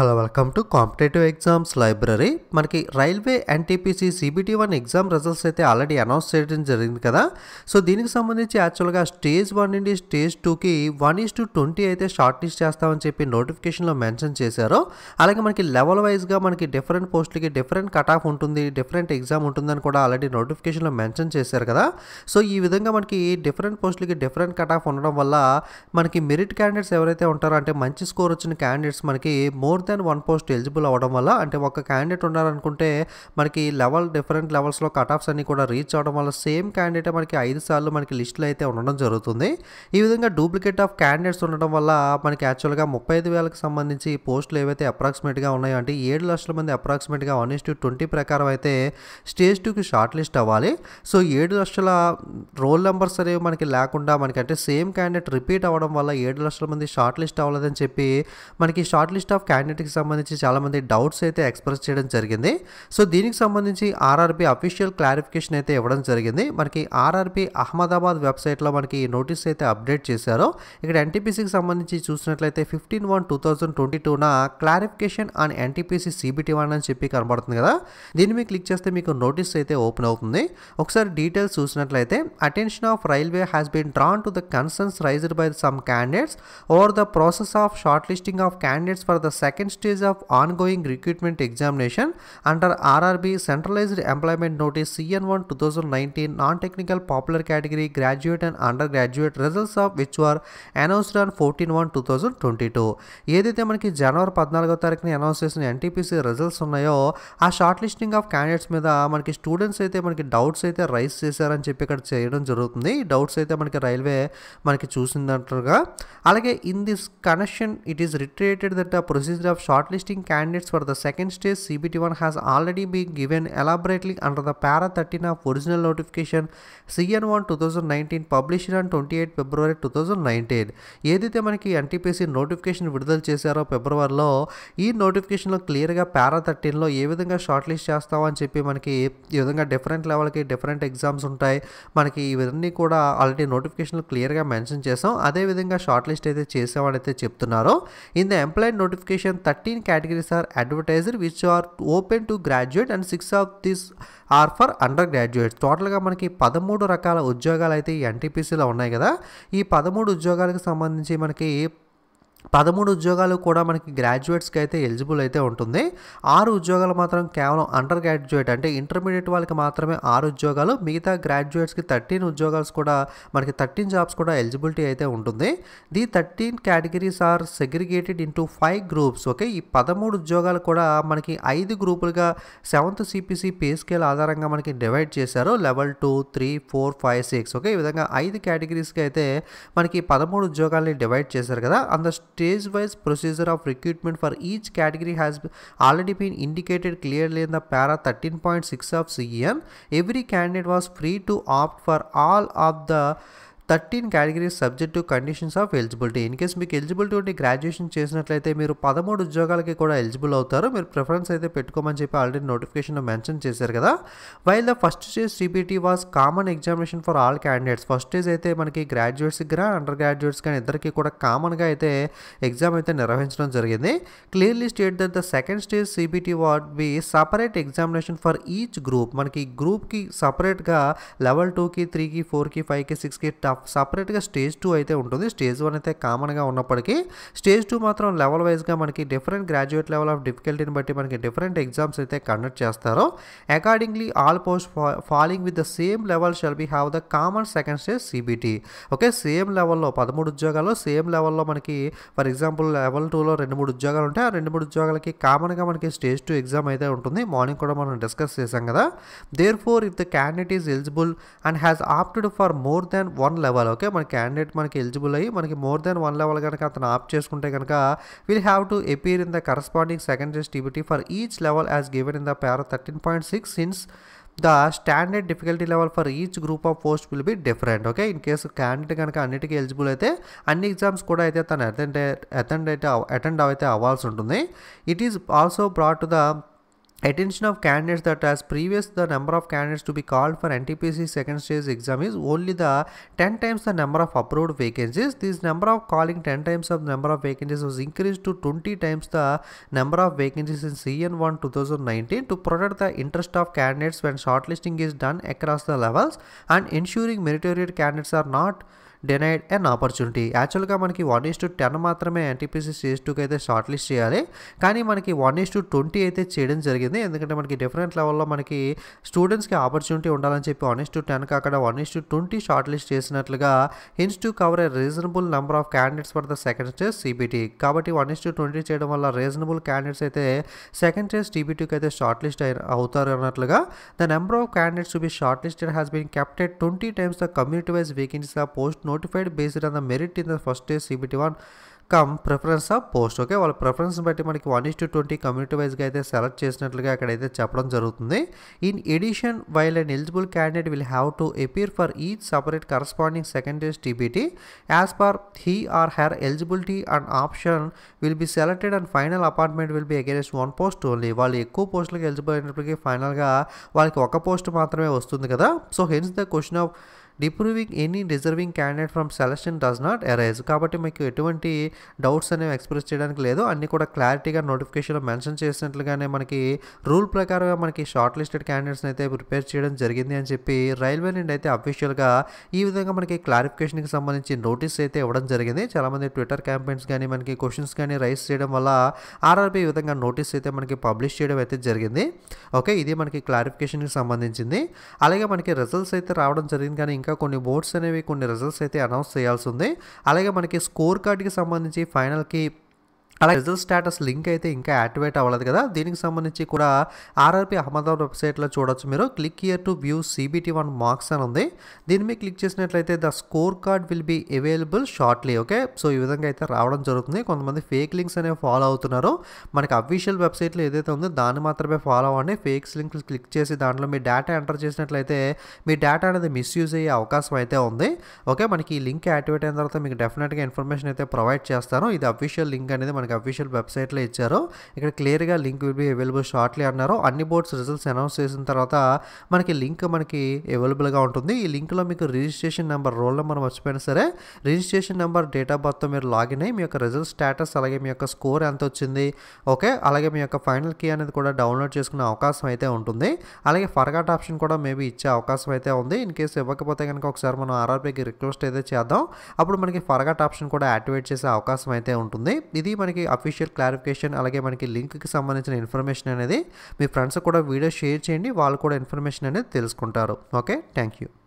Hello welcome to competitive exams library మనకి railway NTPC CBT one exam results అయితే already announce చేయడం జరిగింది కదా సో దీనికి సంబంధించి యాక్చువల్గా స్టేజ్ వన్ నుండి స్టేజ్ టూకి వన్ ఈస్ టు ట్వంటీ అయితే షార్ట్ లిస్ట్ చేస్తామని చెప్పి నోటిఫికేషన్లో మెన్షన్ చేశారు అలాగే మనకి లెవెల్ వైజ్గా మనకి డిఫరెంట్ పోస్టులకి డిఫరెంట్ కట్ ఆఫ్ ఉంటుంది డిఫరెంట్ ఎగ్జామ్ ఉంటుందని కూడా ఆల్రెడీ నోటిఫికేషన్లో మెన్షన్ చేశారు కదా సో ఈ విధంగా మనకి డిఫరెంట్ పోస్టులకి డిఫరెంట్ కట్ ఆఫ్ ఉండడం వల్ల మనకి మెరిట్ క్యాండిడేట్స్ ఎవరైతే ఉంటారో అంటే మంచి స్కోర్ వచ్చిన క్యాండిడేట్స్ మనకి more and then one post eligible అవ్వడం వల్ల అంటే ఒక క్యాండిడేట్ ఉన్నారనుకుంటే మనకి లెవెల్ డిఫరెంట్ లెవెల్స్లో కట్ ఆఫ్స్ అన్ని కూడా రీచ్ అవ్వడం వల్ల సేమ్ క్యాండిడేట్ మనకి ఐదు సార్లు మనకి లిస్టులో అయితే ఉండడం జరుగుతుంది ఈ విధంగా డూప్లికేట్ ఆఫ్ క్యాండిడేట్స్ ఉండడం వల్ల మనకి యాక్చువల్గా ముప్పై ఐదు వేలకు సంబంధించి పోస్టులు ఏవైతే అప్రాక్సిమేట్గా ఉన్నాయో అంటే ఏడు లక్షల మంది అప్రాక్సిమేట్గా వన్ ఇస్ టు ట్వంటీ ప్రకారం అయితే స్టేజ్ టూకి షార్ట్ లిస్ట్ అవ్వాలి సో ఏడు లక్షల రోల్ నెంబర్స్ అనేవి మనకి లేకుండా మనకి అంటే సేమ్ క్యాండిడేట్ రిపీట్ అవ్వడం వల్ల ఏడు లక్షల మంది షార్ట్ లిస్ట్ అవ్వలేదని చెప్పి మనకి షార్ట్ లిస్ట్ ఆఫ్ క్యాండిడేట్ మ్యాగ్నెట్కి సంబంధించి చాలామంది డౌట్స్ అయితే ఎక్స్ప్రెస్ చేయడం జరిగింది సో దీనికి సంబంధించి ఆర్ఆర్పి అఫీషియల్ క్లారిఫికేషన్ అయితే ఇవ్వడం జరిగింది మనకి ఆర్ఆర్పి అహ్మదాబాద్ వెబ్సైట్లో మనకి నోటీస్ అయితే అప్డేట్ చేశారు ఇక్కడ ఎన్టీపీసీకి సంబంధించి చూసినట్లయితే fifteen one two thousand twenty టూన clarification on NTPC CBT one అని చెప్పి కనబడుతుంది కదా దీన్ని మీకు క్లిక్ చేస్తే మీకు నోటీస్ అయితే ఓపెన్ అవుతుంది ఒకసారి డీటెయిల్స్ చూసినట్లయితే attention of railway has been drawn to the concerns raised by some candidates over the process of short listing of candidates for the second second stage of ongoing recruitment examination under RRB Centralized Employment Notice CN1 2019 non-technical popular category graduate and undergraduate results of which were announced on 14-1-2022. ఏదైతే మనకి జనవరి పద్నాలుగో తారీఖుని announce చేసిన NTPC results ఉన్నాయో ఆ short listing of candidates మీద మనకి students అయితే మనకి డౌట్స్ అయితే రైస్ చేశారని చెప్పి ఇక్కడ చేయడం జరుగుతుంది ఈ డౌట్స్ అయితే మనకి రైల్వే మనకి చూసిందంటారుగా అలాగే in this connection it is reiterated that the procedure of shortlisting candidates for the second stage, CBT1 has already been given elaborately under the Para 13 of original notification CN1 2019 published on 28 February two thousand nineteen ఏదైతే మనకి NTPC notification విడుదల చేశారో ఫిబ్రవరిలో ఈ నోటిఫికేషన్లో క్లియర్గా పారా థర్టీన్లో ఏ విధంగా short list చేస్తామని చెప్పి మనకి ఈ విధంగా డిఫరెంట్ లెవెల్కి డిఫరెంట్ ఎగ్జామ్స్ ఉంటాయి మనకి ఇవన్నీ కూడా ఆల్రెడీ నోటిఫికేషన్లో క్లియర్గా మెన్షన్ చేసాం అదేవిధంగా షార్ట్ లిస్ట్ అయితే చేసామని అయితే చెప్తున్నారు in the employ notification thirteen 13 are advertiser which are open to graduate and six of this are for undergraduates టోటల్గా మనకి పదమూడు రకాల ఉద్యోగాలు అయితే ఈ ఎన్టీపీసీలో ఉన్నాయి కదా ఈ పదమూడు ఉద్యోగాలకు సంబంధించి మనకి పదమూడు ఉద్యోగాలు కూడా మనకి గ్రాడ్యుయేట్స్కి అయితే ఎలిజిబుల్ అయితే ఉంటుంది ఆరు ఉద్యోగాలు మాత్రం కేవలం అండర్ గ్రాడ్యుయేట్ అంటే ఇంటర్మీడియట్ వాళ్ళకి మాత్రమే ఆరు ఉద్యోగాలు మిగతా గ్రాడ్యుయేట్స్కి థర్టీన్ ఉద్యోగాలు కూడా మనకి థర్టీన్ జాబ్స్ కూడా ఎలిజిబిలిటీ అయితే ఉంటుంది the thirteen categories are segregated into five groups okay ఈ పదమూడు ఉద్యోగాలు కూడా మనకి ఐదు గ్రూపులుగా సెవెంత్ సిపిసి పే స్కేల్ ఆధారంగా మనకి డివైడ్ చేశారు level two three four five six okay ఈ విధంగా ఐదు కేటగిరీస్కి అయితే మనకి పదమూడు ఉద్యోగాల్ని డివైడ్ చేశారు కదా and stage-wise procedure of recruitment for each category has already been indicated clearly in the para 13.6 of CEM. Every candidate was free to opt for all of the thirteen categories subject to conditions of eligibility in case మీకు eligibility ఉంటే graduation చేసినట్లయితే మీరు పదమూడు ఉద్యోగాలకి కూడా eligible అవుతారు మీరు preference అయితే పెట్టుకోమని చెప్పి ఆల్రెడీ నోటిఫికేషన్లో మెన్షన్ చేశారు కదా while the first stage CBT was common examination for all candidates first stage అయితే మనకి గ్రాడ్యుయేట్స్కి కానీ అండర్ గ్రాడ్యుయేట్స్ కానీ ఇద్దరికి కూడా కామన్గా అయితే ఎగ్జామ్ అయితే నిర్వహించడం జరిగింది clearly state that the second stage CBT would be separate examination for each group మనకి గ్రూప్కి సపరేట్గా లెవెల్ టూకి త్రీకి ఫోర్కి ఫైవ్కి సిక్స్కి టఫ్ సపరేట్గా స్టేజ్ టూ అయితే ఉంటుంది స్టేజ్ వన్ అయితే కామన్గా ఉన్నప్పటికీ స్టేజ్ టూ మాత్రం లెవెల్ వైజ్గా మనకి డిఫరెంట్ గ్రాడ్యుయేట్ లెవెల్ ఆఫ్ డిఫికల్టీని బట్టి మనకి డిఫరెంట్ ఎగ్జామ్స్ అయితే కండక్ట్ చేస్తారు accordingly all post falling with the same level shall be have the common second stage CBT okay same లెవెల్లో పదమూడు ఉద్యోగాలు సేమ్ లెవెల్లో మనకి ఫర్ ఎగ్జాంపుల్ లెవెల్ టూలో రెండు మూడు ఉద్యోగాలు ఉంటాయి ఆ రెండు మూడు ఉద్యోగాలకి కామన్గా మనకి స్టేజ్ టూ ఎగ్జామ్ అయితే ఉంటుంది మార్నింగ్ కూడా మనం డిస్కస్ చేసాం కదా therefore if the candidate is eligible and has opted for more than one level level okay మన క్యాండిడేట్ మనకి ఎలిజిబుల్ అయ్యి మనకి మోర్ దాన్ వన్ లెవెల్ కనుక అతను ఆప్ చేసుకుంటే కనుక will have to appear in the corresponding secondary CBT for each level as given in the para thirteen point six since the standard difficulty level for each group of post will be different okay in case candidate కనుక అన్నిటికీ eligible అయితే అన్ని exams కూడా అయితే తను attend attend అయితే attend అయితే అవ్వాల్సి ఉంటుంది it is also brought to the Attention of candidates that as previous the number of candidates to be called for NTPC second stage exam is only the 10 times the number of approved vacancies. This number of calling 10 times of number of vacancies was increased to 20 times the number of vacancies in CN1 2019 to protect the interest of candidates when shortlisting is done across the levels and ensuring meritorious candidates are not denied and opportunity యాక్చువల్గా మనకి one is to ten మాత్రమే NTPC stage టూకి అయితే short list చేయాలి కానీ మనకి one is to twenty అయితే చేయడం జరిగింది ఎందుకంటే మనకి డిఫరెంట్ లెవెల్లో మనకి స్టూడెంట్స్కి ఆపర్చునిటీ ఉండాలని చెప్పి వన్ ఈస్ టు టెన్ అక్కడ one is to twenty short list చేసినట్లుగా hence to cover a reasonable number of candidates for the second stage CBT కాబట్టి వన్ ఈస్ టు ట్వంటీ చేయడం వల్ల రీజనబుల్ క్యాండిడేట్స్ అయితే సెకండ్ స్టేజ్ టీబీటీకి అయితే short list అవుతారు అన్నట్లుగా the number of candidates to be short listed has been kept twenty times the community wise uh post notified based on the merit in the first day CBT one cum preference of post okay వాళ్ళ preference బట్టి మనకి one is to twenty community వైజ్గా అయితే select చేసినట్లుగా అక్కడైతే చెప్పడం జరుగుతుంది in addition while and eligible candidate will have to appear for each separate corresponding second days CBT as per his or her eligibility and option will be selected and final appointment will be against one post only వాళ్ళు ఎక్కువ పోస్టులకు eligible అయినప్పటికీ ఫైనల్గా వాళ్ళకి ఒక post మాత్రమే వస్తుంది కదా so hence the question of depriving any deserving candidate from selection does not arise కాబట్టి మీకు ఎటువంటి డౌట్స్ అనేవి ఎక్స్ప్రెస్ చేయడానికి లేదు అన్ని కూడా క్లారిటీగా నోటిఫికేషన్లో మెన్షన్ చేసినట్లుగానే మనకి రూల్ ప్రకారంగా మనకి షార్ట్ లిస్టెడ్ క్యాండిడేట్స్ అయితే ప్రిపేర్ చేయడం జరిగింది అని చెప్పి రైల్వే నుండి అయితే అఫీషియల్గా ఈ విధంగా మనకి క్లారిఫికేషన్కి సంబంధించి నోటీస్ అయితే ఇవ్వడం జరిగింది చాలామంది ట్విట్టర్ క్యాంపెయిన్స్ కానీ మనకి క్వశ్చన్స్ కానీ రైస్ చేయడం వల్ల ఈ విధంగా నోటీస్ అయితే మనకి పబ్లిష్ చేయడం అయితే జరిగింది ఓకే ఇది మనకి క్లారిఫికేషన్కి సంబంధించింది అలాగే మనకి రిజల్ట్స్ అయితే రావడం జరిగింది కానీ ఇంకా ఇంకా కొన్ని బోర్డ్స్ అనేవి కొన్ని రిజల్ట్స్ అయితే అనౌన్స్ చేయాల్సి ఉంది అలాగే మనకి స్కోర్ కార్డ్కి సంబంధించి ఫైనల్కి అలా రిజల్ట్ స్టేటస్ లింక్ అయితే ఇంకా యాక్టివేట్ అవ్వలేదు కదా దీనికి సంబంధించి కూడా ఆర్ఆర్పి అహ్మదాబాద్ వెబ్సైట్లో చూడొచ్చు మీరు click here to view CBT one marks అని ఉంది దీని మీద క్లిక్ చేసినట్లయితే the score card will be available shortly okay so ఈ విధంగా అయితే రావడం జరుగుతుంది కొంతమంది ఫేక్ లింక్స్ అనేవి ఫాలో అవుతున్నారు మనకి అఫీషియల్ వెబ్సైట్లో ఏదైతే ఉందో దాన్ని మాత్రమే ఫాలో అవ్వండి ఫేక్స్ లింక్స్ క్లిక్ చేసి దాంట్లో మీ డేటా ఎంటర్ చేసినట్లయితే మీ డేటా అనేది మిస్యూజ్ అయ్యే అవకాశం అయితే ఉంది ఓకే మనకి ఈ లింక్ యాక్టివేట్ అయిన తర్వాత మీకు డెఫినెట్గా ఇన్ఫర్మేషన్ అయితే ప్రొవైడ్ చేస్తాను ఇది అఫీషియల్ లింక్ అనేది మనకి మనకి అఫీషియల్ వెబ్సైట్లో ఇచ్చారు ఇక్కడ క్లియర్గా link will be available shortly అన్నారు అన్ని బోర్డ్స్ రిజల్ట్స్ అనౌన్స్ చేసిన తర్వాత మనకి లింక్ మనకి అవైలబుల్గా ఉంటుంది ఈ లింక్లో మీకు రిజిస్ట్రేషన్ నెంబర్ రోల్ నెంబర్ మర్చిపోయినా సరే రిజిస్ట్రేషన్ నెంబర్ డేట్ ఆఫ్ బర్త్తో మీరు లాగిన్ అయ్యి మీ యొక్క రిజల్ట్ స్టేటస్ అలాగే మీ యొక్క స్కోర్ ఎంత వచ్చింది ఓకే అలాగే మీ యొక్క ఫైనల్ కీ అనేది కూడా డౌన్లోడ్ చేసుకునే అవకాశం అయితే ఉంటుంది అలాగే ఫర్గాట్ ఆప్షన్ కూడా మేబీ ఇచ్చే అవకాశం అయితే ఉంది ఇన్ కేసు ఇవ్వకపోతే కనుక ఒకసారి మనం ఆర్ఆర్పీకి రిక్వెస్ట్ అయితే చేద్దాం అప్పుడు మనకి ఫర్గాట్ ఆప్షన్ కూడా యాక్టివేట్ చేసే అవకాశం అయితే ఉంటుంది ఇది మనకి మనకి అఫీషియల్ క్లారిఫికేషన్ అలాగే మనకి లింక్కి సంబంధించిన ఇన్ఫర్మేషన్ అనేది మీ ఫ్రెండ్స్ కూడా వీడియో షేర్ చేయండి వాళ్ళు కూడా ఇన్ఫర్మేషన్ అనేది తెలుసుకుంటారు ఓకే థ్యాంక్ యూ